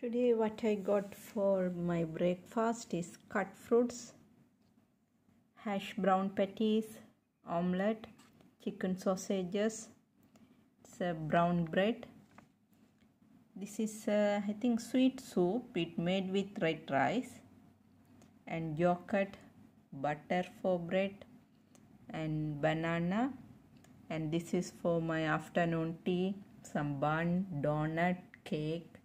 Today, what I got for my breakfast is cut fruits, hash brown patties, omelette, chicken sausages, it's a brown bread. This is, uh, I think, sweet soup. It made with red rice and yogurt, butter for bread, and banana. And this is for my afternoon tea. Some bun, donut, cake,